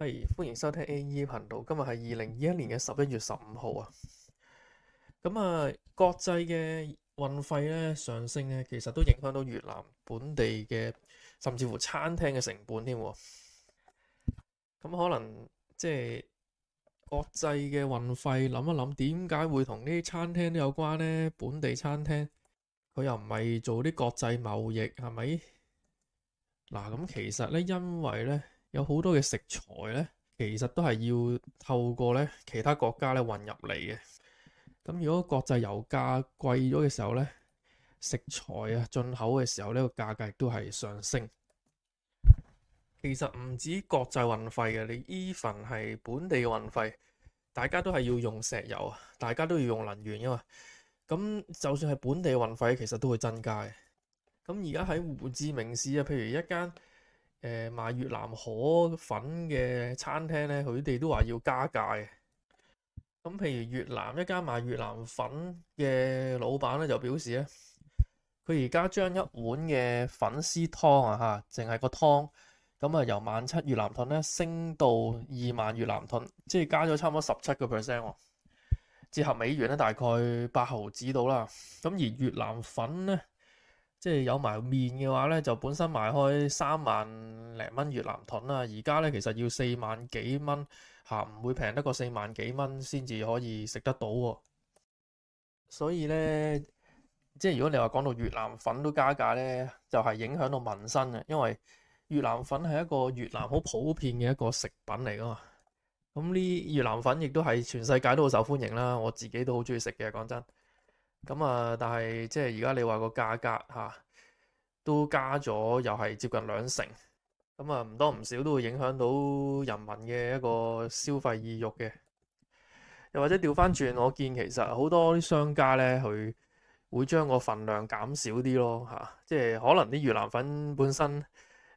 系欢迎收听 A E 频道。今日系二零二一年嘅十一月十五号啊。咁啊，国际嘅运费咧上升咧，其实都影响到越南本地嘅，甚至乎餐厅嘅成本添。咁可能即系国际嘅运费，谂一谂，点解会同啲餐厅都有关呢？本地餐厅佢又唔系做啲国际贸易，系咪？嗱，咁其实咧，因为咧。有好多嘅食材咧，其实都系要透过咧其他国家咧运入嚟嘅。咁如果国际油价贵咗嘅时候咧，食材啊进口嘅时候呢个价格亦都系上升。其实唔止国际运费嘅，你 e 份系本地运费，大家都系要用石油啊，大家都要用能源，因嘛。咁就算系本地运费，其实都会增加嘅。咁而家喺胡志明市啊，譬如一间。誒賣越南河粉嘅餐廳咧，佢哋都話要加價嘅。咁譬如越南一間賣越南粉嘅老闆咧，就表示咧，佢而家將一碗嘅粉絲湯啊嚇，淨係個湯，咁啊由萬七越南盾咧升到二萬越南盾，即係加咗差唔多十七個 percent 喎。折合美元咧大概八毫紙到啦。咁而越南粉咧。即系有埋面嘅话咧，就本身卖开三万零蚊越南盾啦，而家咧其实要四万几蚊吓，唔会平得過四万几蚊先至可以食得到喎。所以咧，即系如果你话讲到越南粉都加价咧，就系影响到民生嘅，因为越南粉系一个越南好普遍嘅一个食品嚟噶嘛。咁呢越南粉亦都系全世界都好受欢迎啦，我自己都好中意食嘅，讲真。咁啊，但系即系而家你话个价格吓都加咗，又系接近两成，咁啊唔多唔少都会影响到人民嘅一个消费意欲嘅。又或者调翻转，我见其实好多啲商家咧，佢会将个份量减少啲咯吓，即系可能啲越南粉本身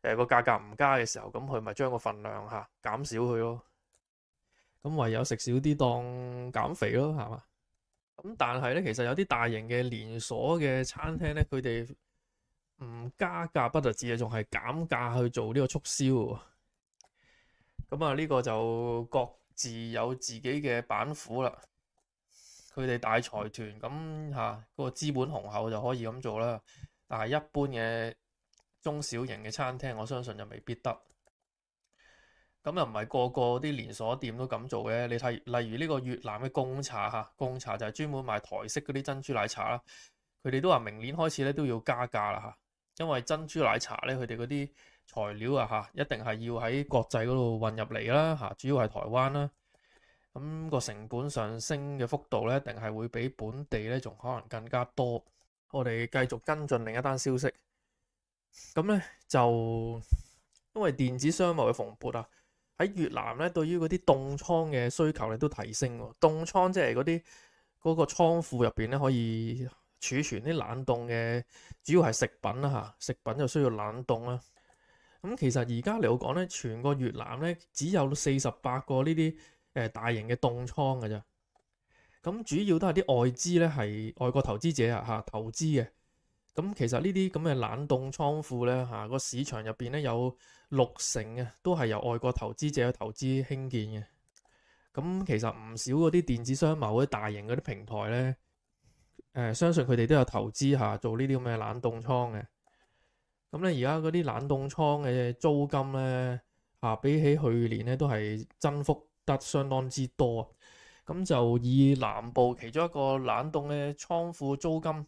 诶个价格唔加嘅时候，咁佢咪将个份量吓减少佢咯。咁唯有食少啲当减肥咯，系嘛？咁但系咧，其實有啲大型嘅連鎖嘅餐廳咧，佢哋唔加價不特止啊，仲係減價去做呢個促銷喎。咁啊，呢個就各自有自己嘅板斧啦。佢哋大財團咁嚇，個資本雄厚就可以咁做啦。但係一般嘅中小型嘅餐廳，我相信就未必得。咁又唔係個個啲連鎖店都咁做嘅。你睇例如呢個越南嘅公茶嚇，供茶就係專門賣台式嗰啲珍珠奶茶啦。佢哋都話明年開始咧都要加價啦嚇，因為珍珠奶茶咧佢哋嗰啲材料啊嚇，一定係要喺國際嗰度運入嚟啦嚇，主要係台灣啦。咁個成本上升嘅幅度咧，一定係會比本地咧仲可能更加多。我哋繼續跟進另一單消息。咁咧就因為電子商務嘅蓬勃啊。喺越南咧，對於嗰啲凍倉嘅需求咧都提升喎。凍倉即係嗰啲嗰個倉庫入邊咧，可以儲存啲冷凍嘅，主要係食品啦嚇。食品就需要冷凍啦。咁其實而家嚟我講咧，全個越南咧只有四十八個呢啲誒大型嘅凍倉嘅啫。咁主要都係啲外資咧，係外國投資者啊嚇投資嘅。咁其实呢啲咁嘅冷冻仓库咧，吓个市场入边咧有六成啊，都系由外国投资者投资兴建嘅。咁其实唔少嗰啲电子商务嗰啲大型嗰啲平台咧，诶，相信佢哋都有投资下做呢啲咁嘅冷冻仓嘅。咁咧而家嗰啲冷冻仓嘅租金咧，啊，比起去年咧都系增幅得相当之多。咁就以南部其中一个冷冻嘅仓库租金。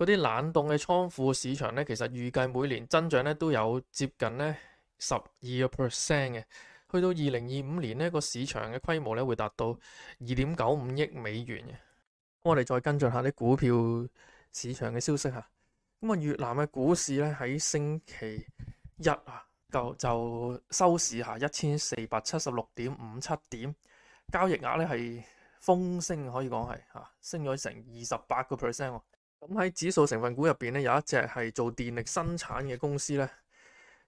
嗰啲冷凍嘅倉庫市場咧，其實預計每年增長咧都有接近咧十二個 percent 嘅。去到二零二五年呢個市場嘅規模咧會達到二點九五億美元嘅。我哋再跟進下啲股票市場嘅消息嚇。咁啊，越南嘅股市咧喺星期一啊，就就收市下一千四百七十六點五七點，交易額咧係風升，可以講係嚇升咗成二十八個 percent。咁喺指数成分股入边咧，有一只系做电力生产嘅公司咧，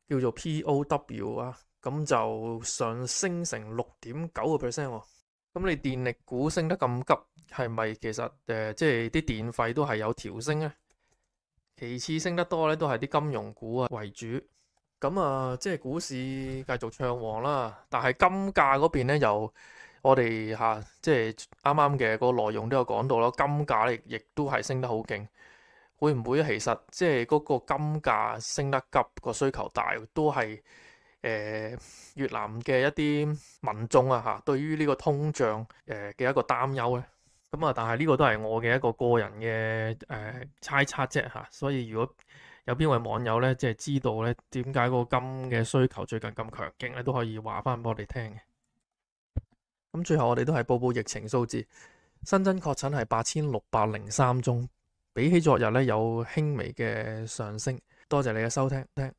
叫做 POW 啊，咁就上升成六点九个 percent。咁你电力股升得咁急，系咪其实诶，即系啲电费都系有调升咧？其次升得多咧，都系啲金融股啊为主。咁啊，即系股市继续畅旺啦，但系金价嗰边咧又。我哋嚇，即係啱啱嘅個內容都有講到咯。金價咧，亦都係升得好勁。會唔會其實即係嗰個金價升得急，個需求大都係誒越南嘅一啲民眾啊吓，對於呢個通脹诶嘅一個擔憂咧。咁啊，但係呢個都係我嘅一個個人嘅誒猜測啫吓，所以如果有邊位網友咧，即係知道咧點解個金嘅需求最近咁強勁咧，都可以話翻俾我哋聽嘅。咁最后我哋都系报报疫情数字，新增确诊系八千六百零三宗，比起昨日咧有轻微嘅上升。多谢你嘅收听听。